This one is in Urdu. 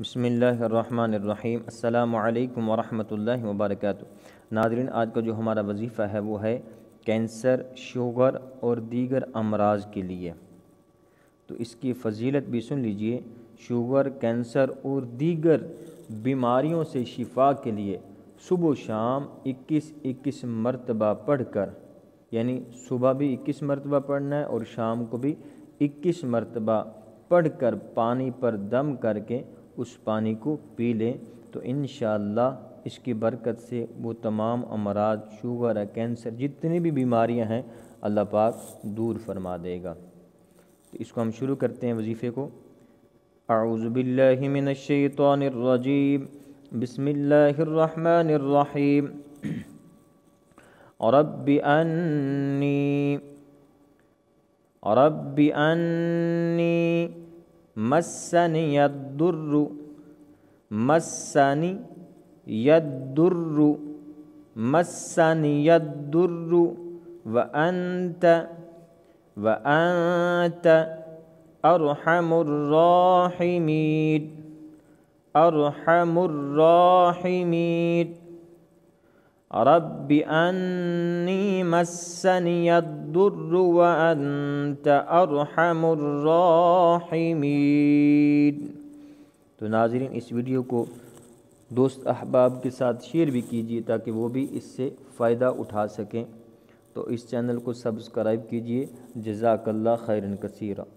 بسم اللہ الرحمن الرحیم السلام علیکم ورحمۃ اللہ وبرکاتہ ناظرین آج کا جو ہمارا وظیفہ ہے وہ ہے کینسر شوگر اور دیگر امراض کے لیے تو اس کی فضیلت بھی سن لیجئے شوگر کینسر اور دیگر بیماریوں سے شفا کے لیے صبح و شام اکیس اکیس مرتبہ پڑھ کر یعنی صبح بھی اکیس مرتبہ پڑھنا ہے اور شام کو بھی اکیس مرتبہ پڑھ کر پانی پر دم کر کے اس پانی کو پی لیں تو انشاءاللہ اس کی برکت سے وہ تمام امراض شوگر یا کینسر جتنی بھی بیماریاں ہیں اللہ پاک دور فرما دے گا تو اس کو ہم شروع کرتے ہیں وظیفے کو اعوذ باللہ من الشیطان الرجیم بسم اللہ الرحمن الرحیم رب انی رب انی مسني الدر مسني يدر مسني الدر وأنت وأنت أرحم الراحمين أرحم الراحمين رب الضر عی ارحم الراحمین تو ناظرین اس ویڈیو کو دوست احباب کے ساتھ شیئر بھی کیجیے تاکہ وہ بھی اس سے فائدہ اٹھا سکیں تو اس چینل کو سبسکرائب کیجیے جزاک اللہ خیرن کثیرہ